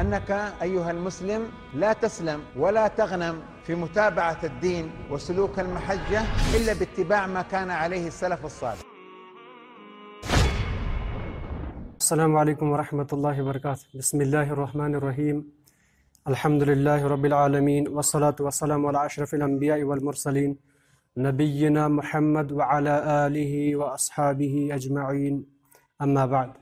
أنك أيها المسلم لا تسلم ولا تغنم في متابعة الدين وسلوك المحجة إلا باتباع ما كان عليه السلف الصالح السلام عليكم ورحمة الله وبركاته بسم الله الرحمن الرحيم الحمد لله رب العالمين والصلاة والسلام على أشرف الأنبياء والمرسلين نبينا محمد وعلى آله وأصحابه أجمعين أما بعد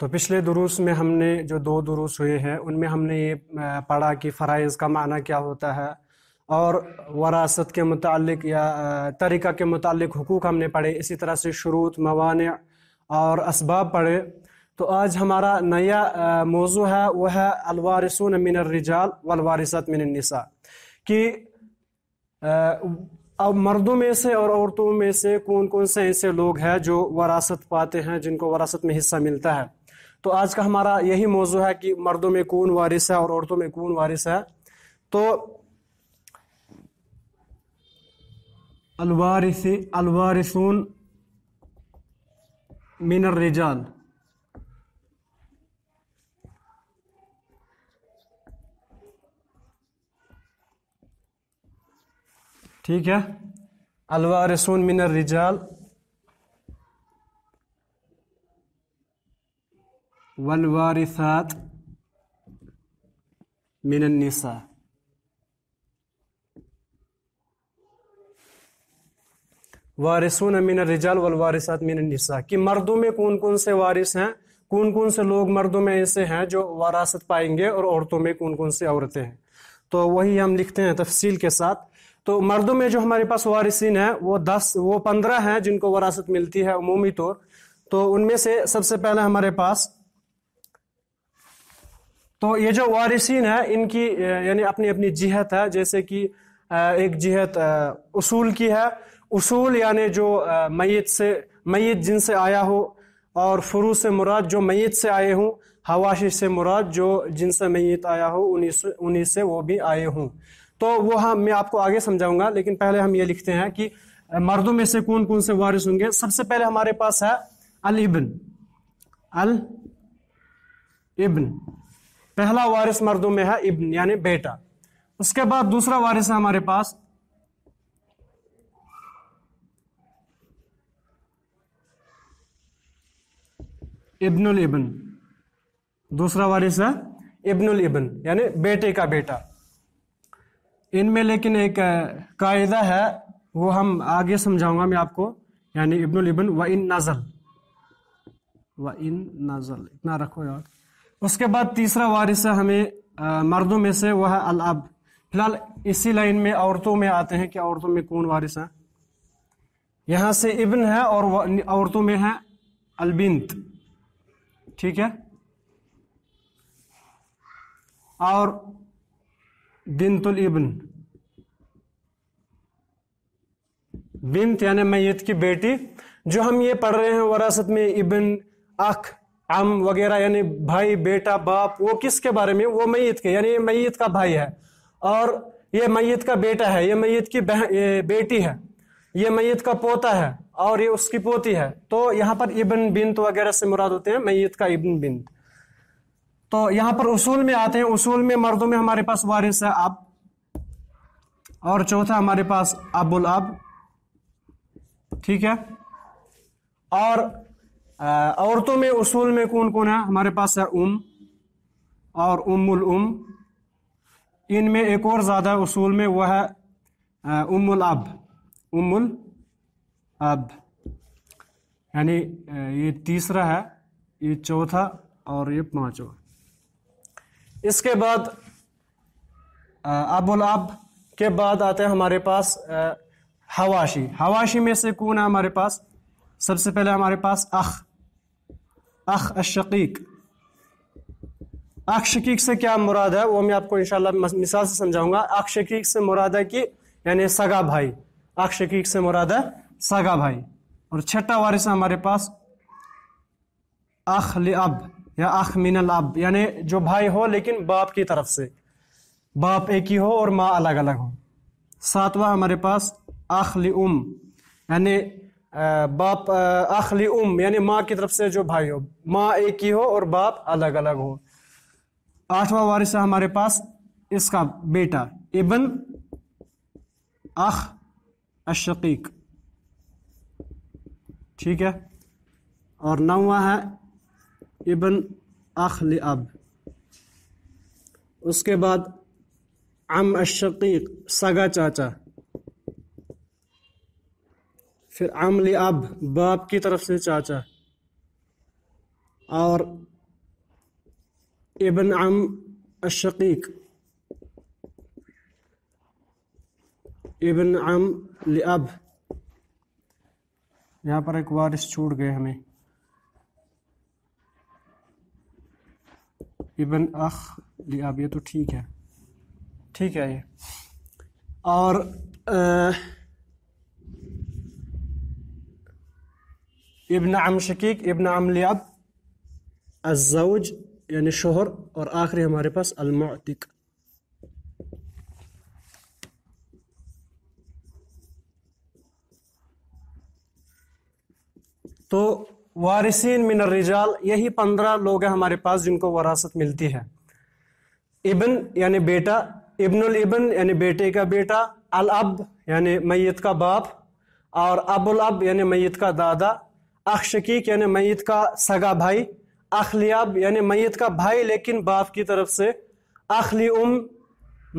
तो पिछले दुरुस में हमने जो दो दुरुस हुए हैं उनमें हमने ये पढ़ा कि फ़राइज का माना क्या होता है और वरासत के मतलब या तरीक़ा के मतलब हकूक़ हमने पढ़े इसी तरह से शुरूत मवान और इसबाब पढ़े तो आज हमारा नया मौजू है वह है अलवारसून मिन रिजाल वलवारसत मिन निसा कि अब मर्दों में से और औरतों में से कौन कौन से ऐसे लोग हैं जो वरासत पाते हैं जिनको वरासत में हिस्सा मिलता है तो आज का हमारा यही मौजू है कि मर्दों में कौन वारिस है और औरतों में कौन वारिस है तो अलवारिस अलवारिसून मिनर रिजाल ठीक है अलवारिसून मिनर रिजाल वलवारिसात मिनन्निसा वारिसून मिन रिजाल वलवारिसात मिनन्निसा कि मर्दों में कौन कौन से वारिस हैं कौन कौन से लोग मर्दों में ऐसे हैं जो वरासत पाएंगे और औरतों में कौन कौन से औरतें हैं तो वही हम लिखते हैं तफसील के साथ तो मर्दों में जो हमारे पास वारिसिन है वो दस वो पंद्रह हैं जिनको वरासत मिलती है अमूमी तौर तो उनमें से सबसे पहले हमारे पास तो ये जो वारिसिन है इनकी यानी अपनी अपनी जिहत है जैसे कि एक जिहत उसूल की है उसूल यानी जो मैत से मैत जिन से आया हो और फ्रू से मुराद जो मैत से आए हों हवाशी से मुराद जो जिनसे मैत आया हो उन्हीं से उन्हीं से वो भी आए हों तो वो हम हाँ, मैं आपको आगे समझाऊंगा लेकिन पहले हम ये लिखते हैं कि मर्दों में से कौन कौन से वारिस होंगे सबसे पहले हमारे पास है अल इब्न अल इब्न पहला वारिस मर्दों में है इब्न यानी बेटा उसके बाद दूसरा वारिस है हमारे पास इब्नुल इबन दूसरा वारिस है इब्नुल इबन यानी बेटे का बेटा इनमें लेकिन एक कायदा है वो हम आगे समझाऊंगा मैं आपको यानी इब्नुल इबन व इन नज़ल व इन नज़ल इतना रखो यार उसके बाद तीसरा वारिस हमें आ, मर्दों में से वह अल अब फिलहाल इसी लाइन में औरतों में आते हैं कि औरतों में कौन वारिस है यहाँ से इब्न है और औरतों में है अलबिंत ठीक है और बिनतुल इब्न बिंत यानी मैत की बेटी जो हम ये पढ़ रहे हैं वरासत में इब्न अख आम वगैरह यानी भाई बेटा बाप वो किसके बारे में वो मैत के यानी मैत का भाई है और ये मैत का बेटा है ये मैत की बह, ये बेटी है ये मैत का पोता है और ये उसकी पोती है तो यहाँ पर इबन बिनत वगैरह से मुराद होते हैं मैत का इबन बिनत तो यहाँ पर उसूल में आते हैं उसूल में मर्दों में हमारे पास वारिस है आप और चौथा हमारे पास अबुल अब ठीक है और औरतों में उसूल में कौन कौन है हमारे पास है उम और उमुल उम इनमें एक और ज़्यादा उसूल में वह है उमुल अब उमुल अब यानी ये तीसरा है ये चौथा और ये पांचवा इसके बाद अबुल अब के बाद आते हैं हमारे पास हवाशी हवाशी में से कौन है हमारे पास सबसे पहले हमारे पास अख अख अशीक अख शकीक से क्या मुराद है वो मैं आपको इनशाला मिसाल से समझाऊंगा अख शकीक से मुराद है कि यानी सगा भाई अख शकीक से मुराद है सगा भाई और छठा वारिस हमारे पास अख अब या अख मिनल अब यानी जो भाई हो लेकिन बाप की तरफ से बाप एक ही हो और माँ अलग अलग हो सातवा हमारे पास अख उम यानी बाप आखली उम यानी माँ की तरफ से जो भाई हो माँ एक ही हो और बाप अलग अलग हो आठवा वारिस है हमारे पास इसका बेटा इबन आख अशीक ठीक है और नौवा है इबन आखली अब उसके बाद अम अशीक सगा चाचा फिर अमल अब बाप की तरफ से चाचा और इबन अम अशीक इबन अम अब यहाँ पर एक वारिस छूट गए हमें इबन अख अब ये तो ठीक है ठीक है ये और आ, इब्न अम शकीक इब्न अम लियाब अज़ौज यानी शोहर और आखिरी हमारे पास अलमतिक तो वारिसिन मिन रिजाल यही पंद्रह लोग हैं हमारे पास जिनको वरासत मिलती है इबन यानी बेटा इबन इबन यानी बेटे का बेटा अल अब यानी मैत का बाप और अबुल अब यानी मैत का दादा अख शकीक यानी मैत का सगा भाई अखलियाब यानी मैत का भाई लेकिन बाप की तरफ से अखली उम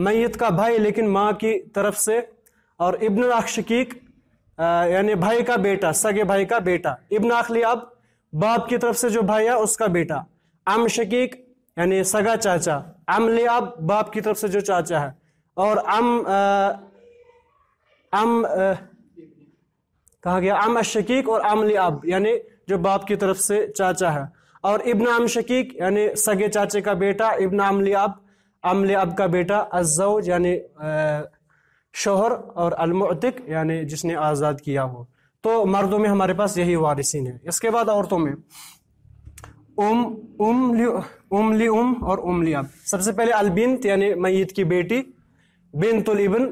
मैत का भाई लेकिन माँ की तरफ से और इब्न अख शकीक यानि भाई का बेटा सगे भाई का बेटा इब्न अखलियाब बाप की तरफ से जो भाई है उसका बेटा अम शकीक यानी सगा चाचा अम लियाब बाप की तरफ से जो चाचा है और अम अम कहा गया आम अशीक और आमली अब यानी जो बाप की तरफ से चाचा है और इब्न आम शकीक यानी सगे चाचे का बेटा इब्न आमली अब आमली अब का बेटा अजौज यानी शोहर और अलमोतिक यानी जिसने आज़ाद किया हो तो मर्दों में हमारे पास यही वारिसिन है इसके बाद औरतों में उम उम ली उम उम और उम अब सबसे पहले अलबिन यानी मैत की बेटी बिन तुल इबन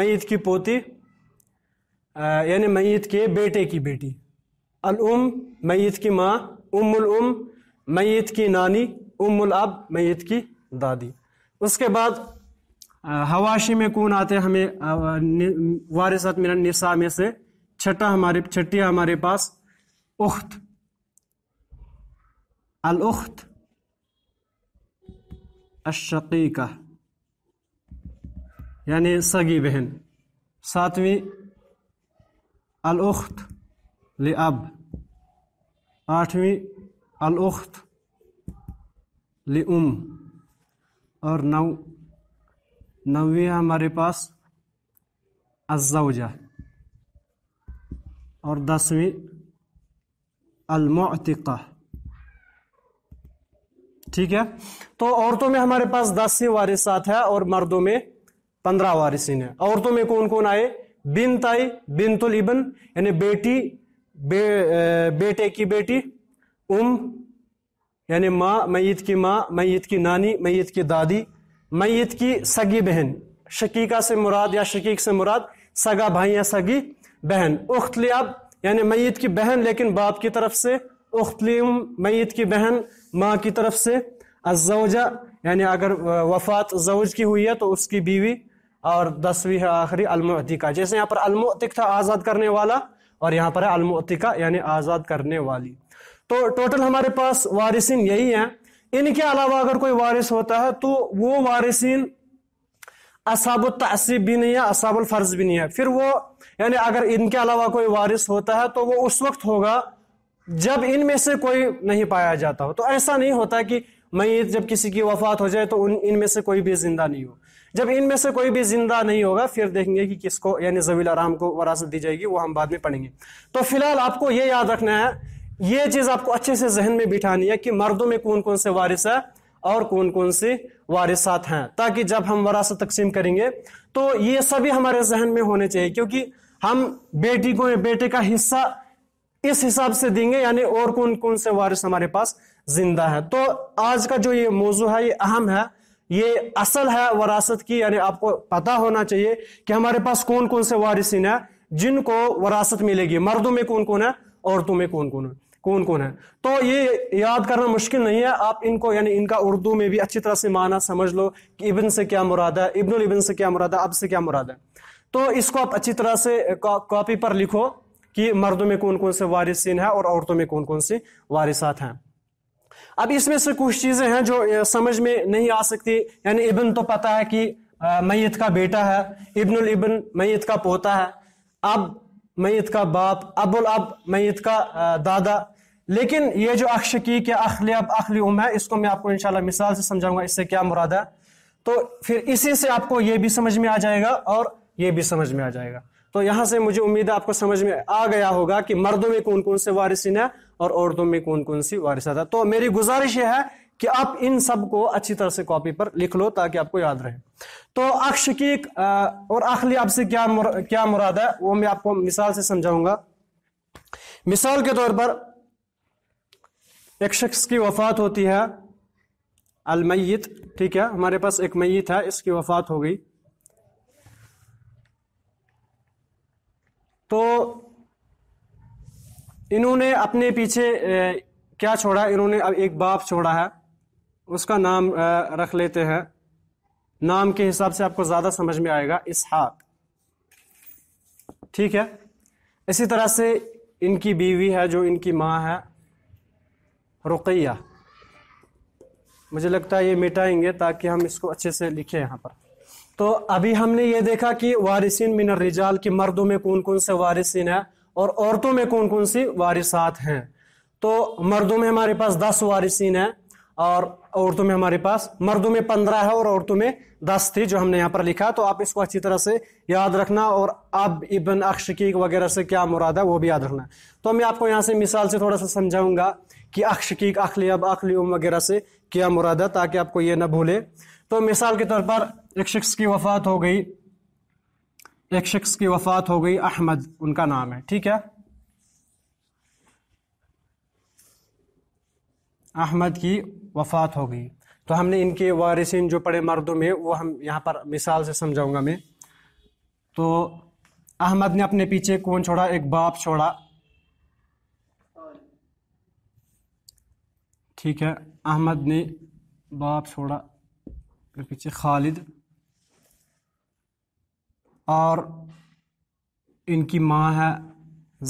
मैत की पोती यानी मैत के बेटे की बेटी अल उम मैत की माँ उम मैत की नानी उमुल अब मैत की दादी उसके बाद हवाशी में कौन आते हमें वारिसत मिन निसा में से छठा हमारे छठी हमारे पास उख्त अल उख्त अशीका यानी सगी बहन सातवीं ले अब आठवीं ले उम और नौ नवी हमारे पास अज्जा और दसवीं अलमतिका ठीक है तो औरतों में हमारे पास दस ही वारिसात है और मर्दों में पंद्रह वारिसिन है औरतों में कौन कौन आए बिन ताई बिनतुल इबन यानी बेटी बे, बेटे की बेटी उम यानी माँ मैत की माँ मैत की नानी मैत की दादी मैत की सगी बहन शकीका से मुराद या शकीक से मुराद सगा भाई या सगी बहन उख्तलियाब यानी मैत की बहन लेकिन बाप की तरफ से उख्तलीम मैत की बहन माँ की तरफ से अजौजा यानी अगर वफात जौज की हुई है तो उसकी बीवी और दसवीं है आखिरी अलमोतिका जैसे यहाँ पर अलमोतिक था आज़ाद करने वाला और यहाँ पर है अलमोतिका यानी आज़ाद करने वाली तो टोटल हमारे पास वारिसिन यही हैं इनके अलावा अगर कोई वारिस होता है तो वो वारिसिन असाब तहसीब भी नहीं है असाबुल फर्ज भी नहीं है फिर वो यानी अगर इनके अलावा कोई वारिस होता है तो वो उस वक्त होगा जब इनमें से कोई नहीं पाया जाता हो तो ऐसा नहीं होता कि मैं जब किसी की वफात हो जाए तो उन इनमें से कोई भी जिंदा नहीं हो जब इनमें से कोई भी जिंदा नहीं होगा फिर देखेंगे कि किसको यानी जवील आराम को वरासत दी जाएगी वो हम बाद में पढ़ेंगे तो फिलहाल आपको ये याद रखना है ये चीज आपको अच्छे से जहन में बिठानी है कि मर्दों में कौन कौन से वारिस है और कौन कौन से वारिसात हैं ताकि जब हम वरासत तकसीम करेंगे तो ये सभी हमारे जहन में होने चाहिए क्योंकि हम बेटी को बेटे का हिस्सा इस हिसाब से देंगे यानी और कौन कौन से वारिस हमारे पास जिंदा है तो आज का जो ये मौजू है ये अहम है ये असल है वरासत की यानी आपको पता होना चाहिए कि हमारे पास कौन कौन से वारिसिन है जिनको वरासत मिलेगी मर्दों में कौन कौन है औरतों में कौन कौन है कौन कौन है तो ये याद करना मुश्किल नहीं है आप इनको यानी इनका उर्दू में भी अच्छी तरह से माना समझ लो कि इबन से क्या मुराद है इबन इबन से क्या मुराद है अब से क्या मुराद है तो इसको आप अच्छी तरह से कॉपी पर लिखो कि मर्दों में कौन कौन से वारिसिन है और औरतों में कौन कौन से वारिसात हैं अब इसमें से कुछ चीज़ें हैं जो समझ में नहीं आ सकती यानी इबन तो पता है कि मैत का बेटा है इब्नुल इबन मैत का पोता है अब मैत का बाप अबुल अब मैत का दादा लेकिन ये जो अक्षकीक या अखिल अब अखिल उम है इसको मैं आपको इंशाल्लाह मिसाल से समझाऊंगा इससे क्या मुराद है तो फिर इसी से आपको ये भी समझ में आ जाएगा और ये भी समझ में आ जाएगा तो यहां से मुझे उम्मीद है आपको समझ में आ गया होगा कि मर्दों में कौन कौन से वारिसिन है और औरतों में कौन कौन सी वारिसा है तो मेरी गुजारिश यह है कि आप इन सब को अच्छी तरह से कॉपी पर लिख लो ताकि आपको याद रहे तो अक्ष की और अखली आपसे क्या मुर, क्या मुराद है वो मैं आपको मिसाल से समझाऊंगा मिसाल के तौर पर एक शख्स की वफात होती है अलमयत ठीक है हमारे पास एक मैत है इसकी वफात हो गई तो इन्होंने अपने पीछे क्या छोड़ा इन्होंने अब एक बाप छोड़ा है उसका नाम रख लेते हैं नाम के हिसाब से आपको ज़्यादा समझ में आएगा इसहाक ठीक है इसी तरह से इनकी बीवी है जो इनकी माँ है रुकैया मुझे लगता है ये मिटाएंगे ताकि हम इसको अच्छे से लिखें यहाँ पर तो अभी हमने ये देखा कि वारिसिन मिन रिजाल की मर्दों में कौन कौन से वारिसिन है और औरतों में कौन कौन सी वारिसात हैं तो मर्दों में हमारे पास दस वारिसिन है और औरतों में हमारे पास मर्दों में पंद्रह है और औरतों में दस थी जो हमने यहाँ पर लिखा तो आप इसको अच्छी तरह से याद रखना और अब इबन अक्षकीक वगैरह से क्या मुराद है वो भी याद रखना तो मैं आपको यहाँ से मिसाल से थोड़ा सा समझाऊंगा कि अक्षकीक अखली अब अखली वगैरह से क्या मुराद है ताकि आपको ये ना भूले तो मिसाल के तौर पर एक शख्स की वफ़ात हो गई एक शख्स की वफ़ात हो गई अहमद उनका नाम है ठीक है अहमद की वफ़ात हो गई तो हमने इनके वारिसिन जो पड़े मर्दों में वो हम यहाँ पर मिसाल से समझाऊंगा मैं तो अहमद ने अपने पीछे कौन छोड़ा एक बाप छोड़ा ठीक है अहमद ने बाप छोड़ा के पीछे खालिद और इनकी माँ है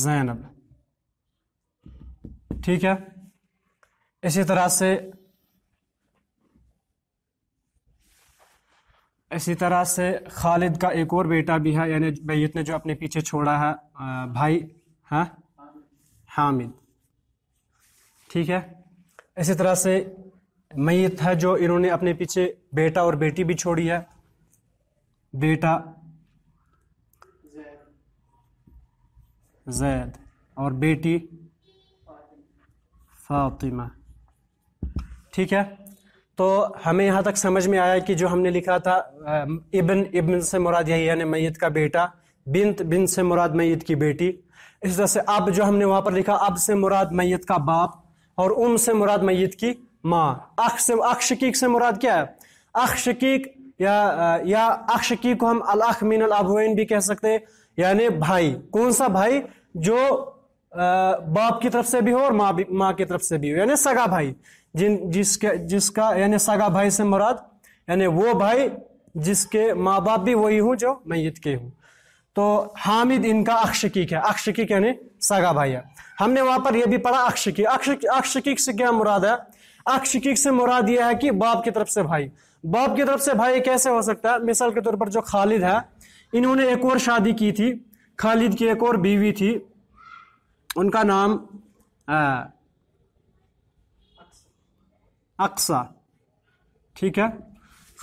जैनब ठीक है इसी तरह से इसी तरह से खालिद का एक और बेटा भी है यानी बैत ने जो अपने पीछे छोड़ा है भाई है हामिद ठीक है इसी तरह से मैत है जो इन्होंने अपने पीछे बेटा और बेटी भी छोड़ी है बेटा जैद और बेटी फातिमा ठीक है तो हमें यहाँ तक समझ में आया कि जो हमने लिखा था इबन इबन से मुराद यही यानी मैत का बेटा बिंत बिन से मुराद मैत की बेटी इस तरह से अब जो हमने वहाँ पर लिखा अब से मुराद मैत का बाप और उम से मुराद मैत की माँ अख से अख शकीक से मुराद क्या है अख शकीक या या अख शकीक को हम अल अख मीन अबुन भी कह सकते हैं यानी भाई कौन सा भाई जो बाप की तरफ से भी हो और माँ भी माँ की तरफ से भी हो यानी सगा भाई जिन जिसके जिसका यानी सगा भाई से मुराद यानी वो भाई जिसके माँ बाप भी वही हूँ जो मैत के हूँ तो हामिद इनका अक्षकीक है अक्षकीक यानी सगा भाई है हमने वहां पर यह भी पढ़ा अक्ष अक्षकीक से क्या मुराद है अक्ष शकीक से मुराद यह है कि बाप की तरफ से भाई बाप की तरफ से भाई कैसे हो सकता है मिसाल के तौर पर जो खालिद है इन्होंने एक और शादी की थी खालिद की एक और बीवी थी उनका नाम आ, अक्सा ठीक है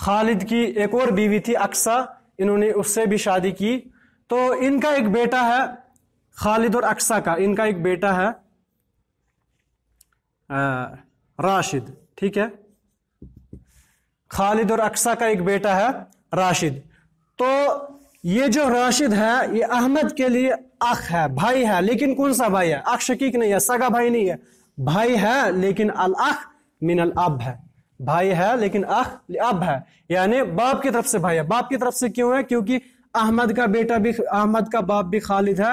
खालिद की एक और बीवी थी अक्सा इन्होंने उससे भी शादी की तो इनका एक बेटा है खालिद और अक्सा का इनका एक बेटा है आ, राशिद ठीक है खालिद और अक्सा का एक बेटा है राशिद तो ये जो राशिद है ये अहमद के लिए अख है भाई है लेकिन कौन सा भाई है अख शकीक नहीं है सगा भाई नहीं है भाई है लेकिन अल अख मिन अल अब है भाई है लेकिन अख अब है यानी बाप की तरफ से भाई है बाप की तरफ से क्यों है क्योंकि अहमद का बेटा भी अहमद का बाप भी खालिद है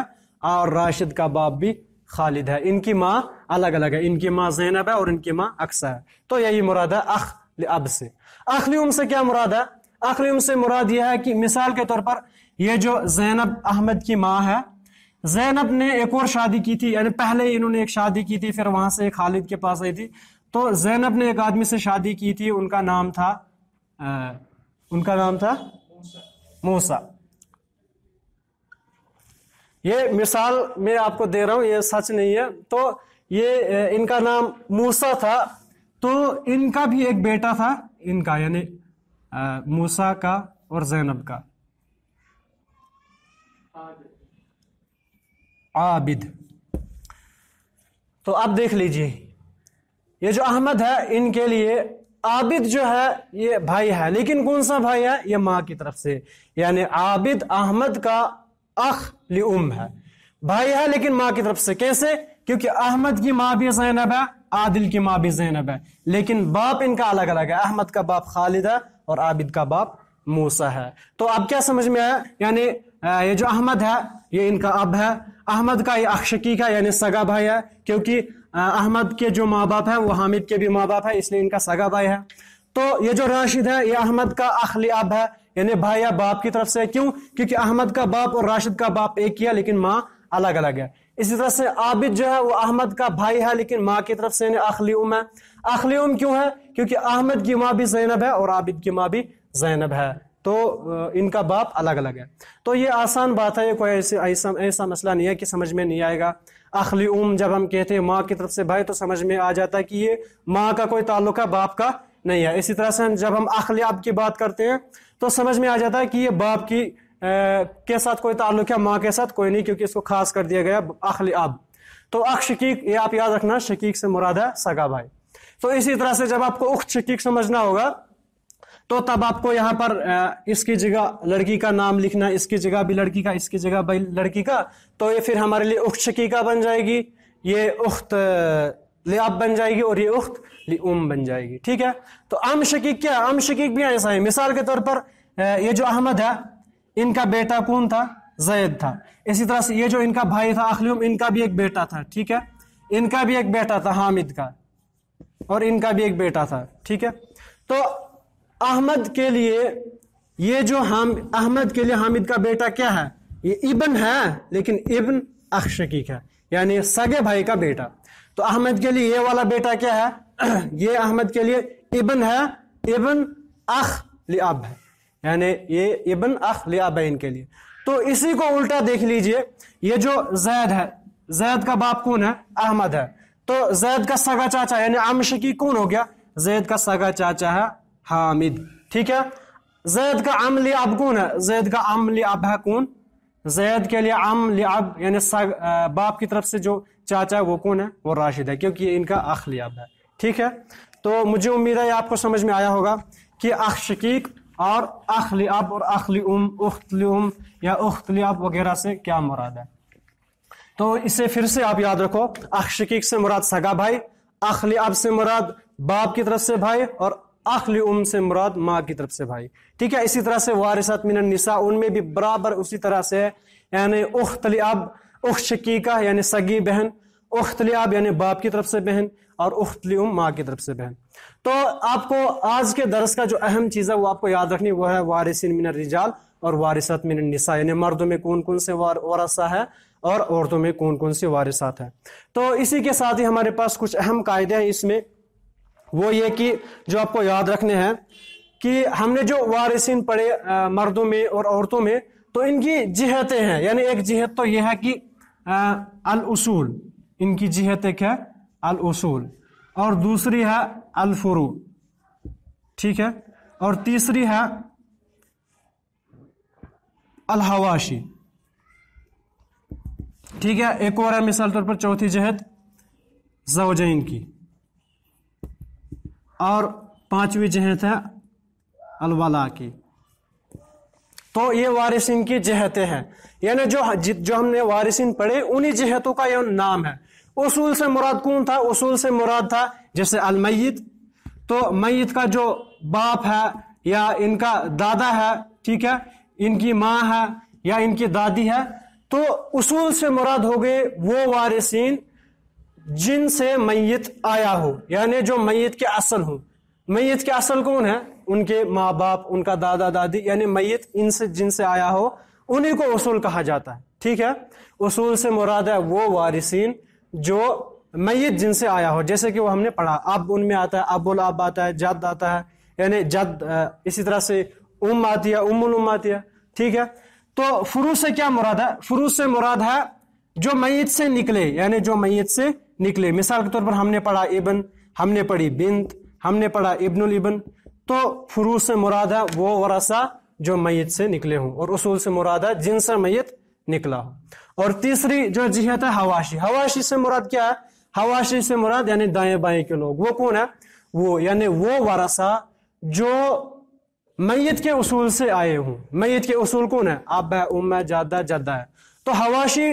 और राशिद का बाप भी खालिद है इनकी माँ अलग अलग है इनकी माँ जैनब है और इनकी माँ अक्सा है तो यही मुराद है अख अब से उम से क्या मुराद है उम से मुराद यह है कि मिसाल के तौर पर यह जो जैनब अहमद की माँ है जैनब ने एक और शादी की थी यानी पहले ही इन्होंने एक शादी की थी फिर वहां से खालिद के पास आई थी तो जैनब ने एक आदमी से शादी की थी उनका नाम था आ, उनका नाम था मूसा ये मिसाल मैं आपको दे रहा हूं ये सच नहीं है तो ये इनका नाम मूसा था तो इनका भी एक बेटा था इनका यानी मूसा का और जैनब का आबिद तो आप देख लीजिए ये जो अहमद है इनके लिए आबिद जो है ये भाई है लेकिन कौन सा भाई है ये माँ की तरफ से यानी आबिद अहमद का अख लिउम उम है भाई है लेकिन माँ की तरफ से कैसे क्योंकि अहमद की माँ भी जैनब है आदिल की माँ भी जैनब है लेकिन बाप इनका अलग अलग है अहमद का बाप खालिद है और आबिद का बाप मूसा है तो अब क्या समझ में आया यानी ये जो अहमद है ये इनका अब है अहमद का ये अक्षकीक है यानी सगा भाई है क्योंकि अहमद के जो माँ बाप है वो हामिद के भी माँ बाप है इसलिए इनका सगा भाई है तो ये जो राशिद है ये अहमद का अखली अब है यानी भाई या बाप की तरफ से क्यों क्योंकि अहमद का बाप और राशिद का बाप एक ही है लेकिन माँ अलग अलग है इसी तरह से आबिद जो है वो अहमद का भाई है लेकिन माँ की तरफ से यानी अखली उम है अखली उम क्यों है क्योंकि अहमद की माँ भी जैनब है और आबिद की माँ भी जैनब है तो इनका बाप अलग अलग है तो ये आसान बात है ये कोई ऐसे ऐसा ऐसा मसला नहीं है कि समझ में नहीं आएगा अखली उम जब हम कहते हैं माँ की तरफ से भाई तो समझ में आ जाता है कि ये माँ का कोई ताल्लुक है बाप का नहीं है इसी तरह से जब हम अखलियाब की बात करते हैं तो समझ में आ जाता है कि ये बाप की के साथ कोई ताल्लुक है माँ के साथ कोई नहीं क्योंकि इसको खास कर दिया गया अखल अब तो अख शकीक ये आप याद रखना शकीक से मुराद है सगा भाई तो इसी तरह से जब आपको उख शकीक समझना होगा तो तब आपको यहाँ पर इसकी जगह लड़की का नाम लिखना इसकी जगह भी लड़की का इसकी जगह भाई लड़की का तो ये फिर हमारे लिए उख शकीका बन जाएगी ये उख्त लियाब बन जाएगी और ये उख्त उम बन जाएगी ठीक है तो आम शकीक क्या आम शकीक भी ऐसा है मिसाल के तौर पर ये जो अहमद है इनका बेटा कौन था जैद था इसी तरह से ये जो इनका भाई था अखलूम इनका भी एक बेटा था ठीक है इनका भी एक बेटा था हामिद का और इनका भी एक बेटा था ठीक है तो अहमद के लिए ये जो हाम अहमद के लिए हामिद का बेटा क्या है ये इबन है लेकिन इबन अखशकीक है यानी सगे भाई का बेटा तो अहमद के लिए ये वाला बेटा क्या है ये अहमद के लिए इबन है इबन अख लिया है यानी ये इबन अख लियाबैन के लिए तो इसी को उल्टा देख लीजिए ये जो जैद है जैद का बाप कौन है अहमद है तो जैद का सगा चाचा यानी आमशकी कौन हो गया जैद का सगा चाचा है हामिद ठीक है जैद का अम अब कौन है जैद का अम अब है कौन जैद के लिए अम अब यानी बाप की तरफ से जो चाचा है वो कौन है वो राशिद है क्योंकि ये इनका अख लियाब है ठीक है तो मुझे उम्मीद है आपको समझ में आया होगा कि अख शकीक और अखली अब और अखली उम उख्तली उम या उख्तली अब वगैरह से क्या मुराद है तो इसे फिर से आप याद रखो अखशिक से मुराद सगा भाई अखली अब से मुराद बाप की तरफ से भाई और अखली उम से मुराद माँ की तरफ से भाई ठीक है इसी तरह से वारिसत मिनन निसा उनमें भी बराबर उसी तरह से यानी उख्तली अब उख शकीका यानी सगी बहन उख्तली अब यानी बाप की तरफ से बहन और उख्तली उम माँ की तरफ से बहन तो आपको आज के दरस का जो अहम चीज़ है वो आपको याद रखनी वो है वारिसन मिन रिजाल और वारिसत मिन निसा यानी मर्दों में कौन कौन से वार वरसा है और औरतों में कौन कौन से वारिसात है तो इसी के साथ ही हमारे पास कुछ अहम कायदे हैं इसमें वो ये कि जो आपको याद रखने हैं कि हमने जो वारिसिन पढ़े मर्दों में और औरतों में तो इनकी जिहतें हैं यानी एक जिहत तो यह है कि अल उसूल इनकी जिहतें क्या अलसूल और दूसरी है अलफ्रू ठीक है और तीसरी है अलहवाशी ठीक है एक और है मिसाल तौर पर चौथी जहत जवजैन की और पांचवी जहत है अलवला की तो ये वारिसिन की जहतें हैं यानी जो जो हमने वारिसिन पढ़े उन्हीं जहतों का यह नाम है उसूल से मुराद कौन था उसूल से मुराद था जैसे अलमैत तो मैत का जो बाप है या इनका दादा है ठीक है इनकी माँ है या इनकी दादी है तो उसूल से मुराद हो गए वो वारिसीन जिनसे मैत आया हो यानी जो मैत के असल हो मैत के असल कौन है उनके माँ बाप उनका दादा दादी यानी मैत इनसे जिनसे आया हो उन्हीं को उसूल कहा जाता है ठीक है उसूल से मुराद है वो वारसिन जो मैत जिनसे आया हो जैसे कि वो हमने पढ़ा अब उनमें आता है अब बोला अब आता है जद आता है यानी जद इसी तरह से उम आती है उम उम आती है ठीक है तो फ्रू से क्या मुराद है फ्रू से मुराद है जो मैत से निकले यानी जो मैत से निकले मिसाल के तौर पर हमने पढ़ा इबन हमने पढ़ी बिंद हमने पढ़ा इबन इबन तो फ्रू से मुराद है वो वरासा जो मैत से निकले हों और उसूल से मुराद है जिनसे मैत निकला हो और तीसरी जो जिहत है हवाशी हवाशी से मुराद क्या है हवाशी से मुराद यानी दाएं बाएं के लोग वो कौन है वो यानी वो वारसा जो मैत के उसूल से आए हूं मैत के उसूल कौन है अब है उम जादा जदा है तो हवाशी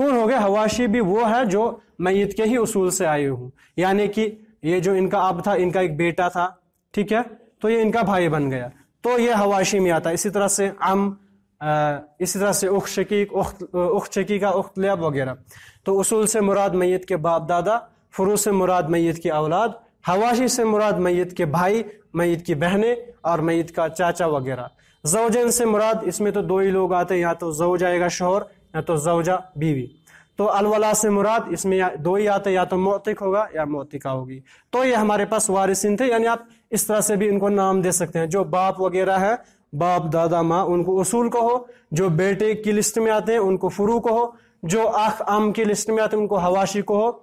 कौन हो गया हवाशी भी वो है जो मैत के ही उसूल से आए हूं यानी कि ये जो इनका अब था इनका एक बेटा था ठीक है तो ये इनका भाई बन गया तो ये हवाशी में आता है इसी तरह से अम इसी तरह से उख शकीक उख शकीका उख्त लियाब वगैरह तो उसूल से मुराद मैत के बाप दादा फ्रू से मुराद मैत की औलाद हवाशी से मुराद मैत के भाई मैत की बहनें और मैत का चाचा वगैरह जवजन से मुराद इसमें तो दो ही लोग आते हैं या तो जव जाएगा शोहर या तो जवजा बीवी तो अलवला से मुराद इसमें दो ही आते या तो मोतिक होगा या मोतिका होगी तो ये हमारे पास वारिसिन थे यानी आप इस तरह से भी इनको नाम दे सकते हैं जो बाप वगैरह है बाप दादा माँ उनको उसूल कहो जो बेटे की लिस्ट में आते हैं उनको फ़ुरू कहो जो आख आम की लिस्ट में आते हैं उनको हवाशी कहो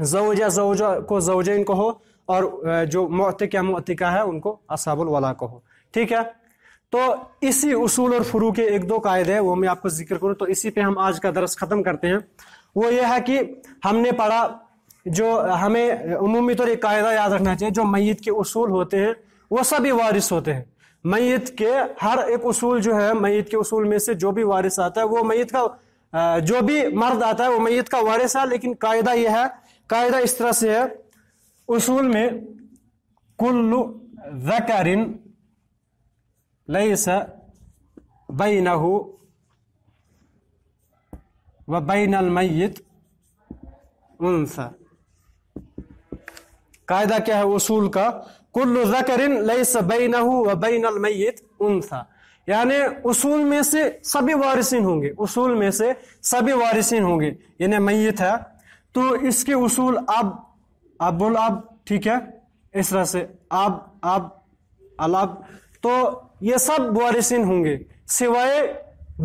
जवजा जवजा को जवजैन कहो और जो मतिका मोतिका है उनको असाबुल वाला कहो ठीक है तो इसी उसूल और फ्रू के एक दो कायदे हैं वो मैं आपको जिक्र करूँ तो इसी पे हम आज का दरस ख़त्म करते हैं वो ये है कि हमने पढ़ा जो हमें उमूमी तौर एक कायदा याद रखना चाहिए जो मैत के उसूल होते हैं वो सभी वारिस होते हैं मैत के हर एक उसूल जो है मैत के उसूल में से जो भी वारिस आता है वो मैत का जो भी मर्द आता है वो मैत का वारिस है लेकिन कायदा यह है कायदा इस तरह से है उसूल में कुल्लु जकरिन लईस बैनहू व बैन मैत उनसा कायदा क्या है उसूल का कुल्लु जकरिन लई सबई व बैन यानी उसूल में से सभी वारिसिन होंगे उसूल में से सभी वारिसिन होंगे यानी मैत है तो इसके उसूल अब अब अब ठीक है इस तरह से अब अब अलाब तो ये सब वारिसिन होंगे सिवाय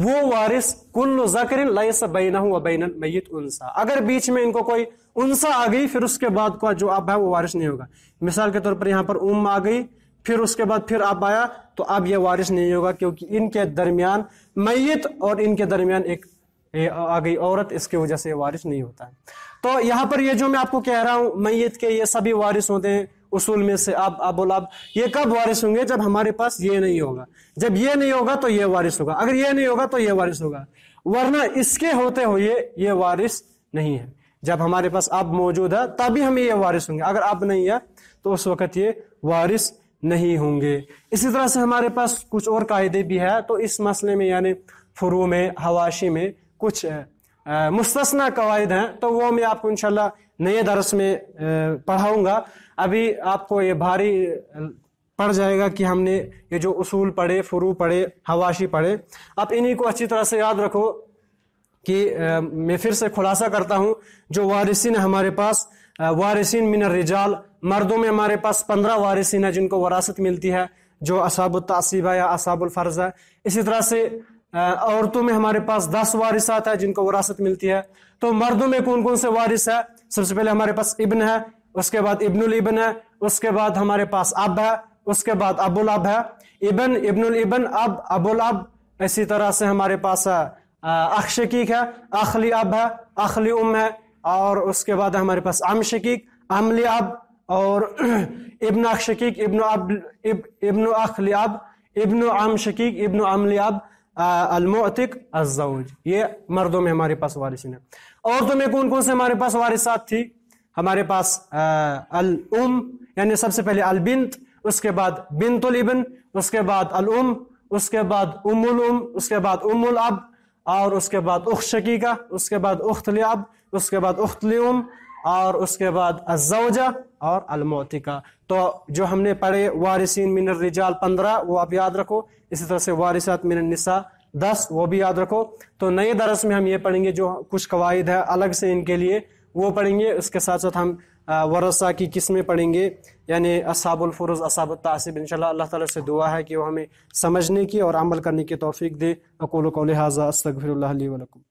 वो वारिस कुल्लु जकरिन लई व बैन मैत उनसा अगर बीच में इनको कोई उनसा आ गई फिर उसके बाद का जो अब है वो वारिश नहीं होगा मिसाल के तौर पर यहाँ पर उम आ गई फिर उसके बाद फिर अब आया तो अब यह वारिश नहीं होगा क्योंकि इनके दरमियान मैत और इनके दरमियान एक आ गई औरत इसके वजह से वारिश नहीं होता है तो यहाँ पर ये जो मैं आपको कह रहा हूँ मैत के ये सभी वारिस होते हैं उसूल में से अब अब अब ये कब वारिस होंगे जब हमारे पास ये नहीं होगा जब ये नहीं होगा तो ये वारिस होगा अगर ये नहीं होगा तो ये वारिस होगा वरना इसके होते हुए ये वारिस नहीं है जब हमारे पास अब मौजूद है तभी हम ये वारिस होंगे अगर अब नहीं है तो उस वक़्त ये वारिस नहीं होंगे इसी तरह से हमारे पास कुछ और कायदे भी है तो इस मसले में यानी फ्रू में हवाशी में कुछ मुस्तना कवायद हैं तो वो मैं आपको इनशाला नए दरस में पढ़ाऊंगा अभी आपको ये भारी पड़ जाएगा कि हमने ये जो उसूल पढ़े फ्रू पढ़े हवाशी पढ़े आप इन्हीं को अच्छी तरह से याद रखो कि मैं फिर से खुलासा करता हूँ जो वारिसिन हमारे पास वारिसिन मिन रिजाल मर्दों में हमारे पास पंद्रह वारिसिन है जिनको वरासत मिलती है जो असाब या असाबुलफ़र्ज है इसी तरह से औरतों में हमारे पास दस वारिसात है जिनको वरासत मिलती है तो मर्दों में कौन कौन से वारिस है सबसे पहले हमारे पास इब्न है उसके बाद इब्नुल इबन है उसके बाद हमारे पास अब है उसके बाद अबुल अब है इबन इब्नुल इबन अब अबुल अब इसी तरह से हमारे पास है अख शकीक है अखली अब है अखली उम है और उसके बाद हमारे पास अम शकीक अमली अब और इब्न अख शकीक इब्न अब इब, इब्न अखली अब इब्न अम शकीक इब्न अमली अब अलमोतिक अजौज ये मर्दों में हमारे पास वारिसन है औरतों में कौन कौन से हमारे पास वारिसात थी हमारे पास अल उम यानी सबसे पहले अल उसके बाद बिनतुल इबन उसके बाद अल उम उसके बाद उमुल उम उसके बाद उमुल अब और उसके बाद उख शकीका उसके बाद उख्तली उसके बाद उख्तली और उसके बाद अजौजा और अलमोतिका तो जो हमने पढ़े वारिसन मिन रिजाल पंद्रह वो आप याद रखो इसी तरह से वारिसात मिन निसा दस वो भी याद रखो तो नए दरस में हम ये पढ़ेंगे जो कुछ कवायद है अलग से इनके लिए वो पढ़ेंगे उसके साथ साथ हम वरसा की किस्में पढ़ेंगे यानी असाबुलफ़ुरज़ असाब तासिब इन अल्लाह ताला से दुआ है कि वो हमें समझने की और अमल करने की तोफ़ी दे अकोल कौल हाजा असतफ़िर